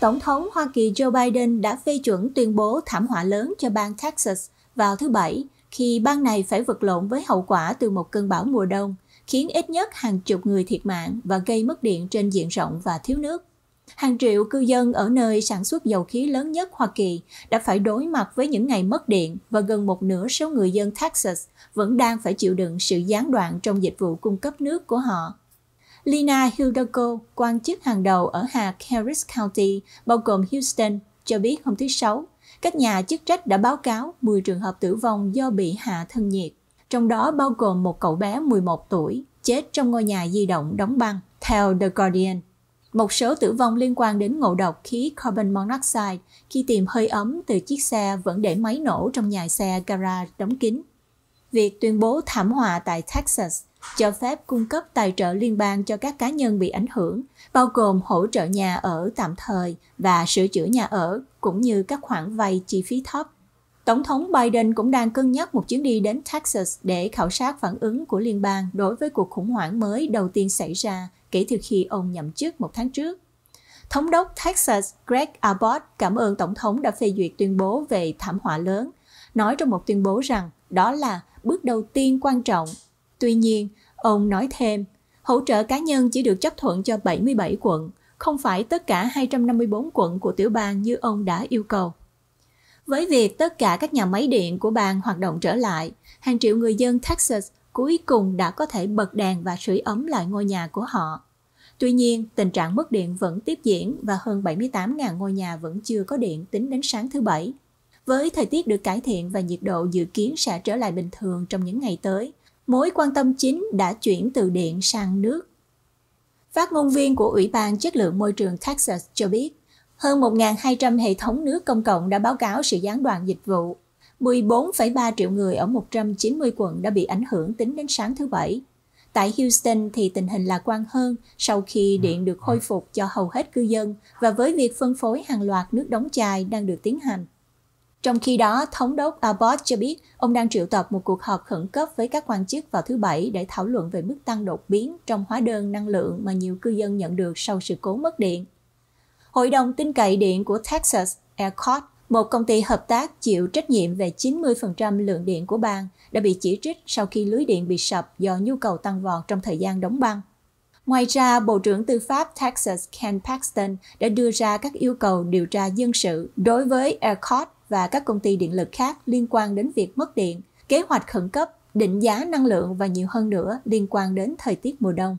Tổng thống Hoa Kỳ Joe Biden đã phê chuẩn tuyên bố thảm họa lớn cho bang Texas vào thứ Bảy khi bang này phải vật lộn với hậu quả từ một cơn bão mùa đông, khiến ít nhất hàng chục người thiệt mạng và gây mất điện trên diện rộng và thiếu nước. Hàng triệu cư dân ở nơi sản xuất dầu khí lớn nhất Hoa Kỳ đã phải đối mặt với những ngày mất điện và gần một nửa số người dân Texas vẫn đang phải chịu đựng sự gián đoạn trong dịch vụ cung cấp nước của họ. Lina Hildeko, quan chức hàng đầu ở hạt Harris County, bao gồm Houston, cho biết hôm thứ Sáu, các nhà chức trách đã báo cáo 10 trường hợp tử vong do bị hạ thân nhiệt, trong đó bao gồm một cậu bé 11 tuổi chết trong ngôi nhà di động đóng băng, theo The Guardian. Một số tử vong liên quan đến ngộ độc khí carbon monoxide khi tìm hơi ấm từ chiếc xe vẫn để máy nổ trong nhà xe garage đóng kín. Việc tuyên bố thảm họa tại Texas cho phép cung cấp tài trợ liên bang cho các cá nhân bị ảnh hưởng, bao gồm hỗ trợ nhà ở tạm thời và sửa chữa nhà ở, cũng như các khoản vay chi phí thấp. Tổng thống Biden cũng đang cân nhắc một chuyến đi đến Texas để khảo sát phản ứng của liên bang đối với cuộc khủng hoảng mới đầu tiên xảy ra kể từ khi ông nhậm chức một tháng trước. Thống đốc Texas Greg Abbott cảm ơn Tổng thống đã phê duyệt tuyên bố về thảm họa lớn, nói trong một tuyên bố rằng đó là bước đầu tiên quan trọng Tuy nhiên, ông nói thêm, hỗ trợ cá nhân chỉ được chấp thuận cho 77 quận, không phải tất cả 254 quận của tiểu bang như ông đã yêu cầu. Với việc tất cả các nhà máy điện của bang hoạt động trở lại, hàng triệu người dân Texas cuối cùng đã có thể bật đèn và sưởi ấm lại ngôi nhà của họ. Tuy nhiên, tình trạng mất điện vẫn tiếp diễn và hơn 78.000 ngôi nhà vẫn chưa có điện tính đến sáng thứ Bảy. Với thời tiết được cải thiện và nhiệt độ dự kiến sẽ trở lại bình thường trong những ngày tới, mối quan tâm chính đã chuyển từ điện sang nước. Phát ngôn viên của Ủy ban Chất lượng Môi trường Texas cho biết, hơn 1.200 hệ thống nước công cộng đã báo cáo sự gián đoạn dịch vụ. 14,3 triệu người ở 190 quận đã bị ảnh hưởng tính đến sáng thứ Bảy. Tại Houston thì tình hình lạc quan hơn sau khi ừ. điện được khôi phục cho hầu hết cư dân và với việc phân phối hàng loạt nước đóng chai đang được tiến hành. Trong khi đó, thống đốc Abbott cho biết ông đang triệu tập một cuộc họp khẩn cấp với các quan chức vào thứ Bảy để thảo luận về mức tăng đột biến trong hóa đơn năng lượng mà nhiều cư dân nhận được sau sự cố mất điện. Hội đồng tin cậy điện của Texas ERCOT, một công ty hợp tác chịu trách nhiệm về 90% lượng điện của bang, đã bị chỉ trích sau khi lưới điện bị sập do nhu cầu tăng vọt trong thời gian đóng băng. Ngoài ra, Bộ trưởng Tư pháp Texas Ken Paxton đã đưa ra các yêu cầu điều tra dân sự đối với ERCOT và các công ty điện lực khác liên quan đến việc mất điện, kế hoạch khẩn cấp, định giá năng lượng và nhiều hơn nữa liên quan đến thời tiết mùa đông.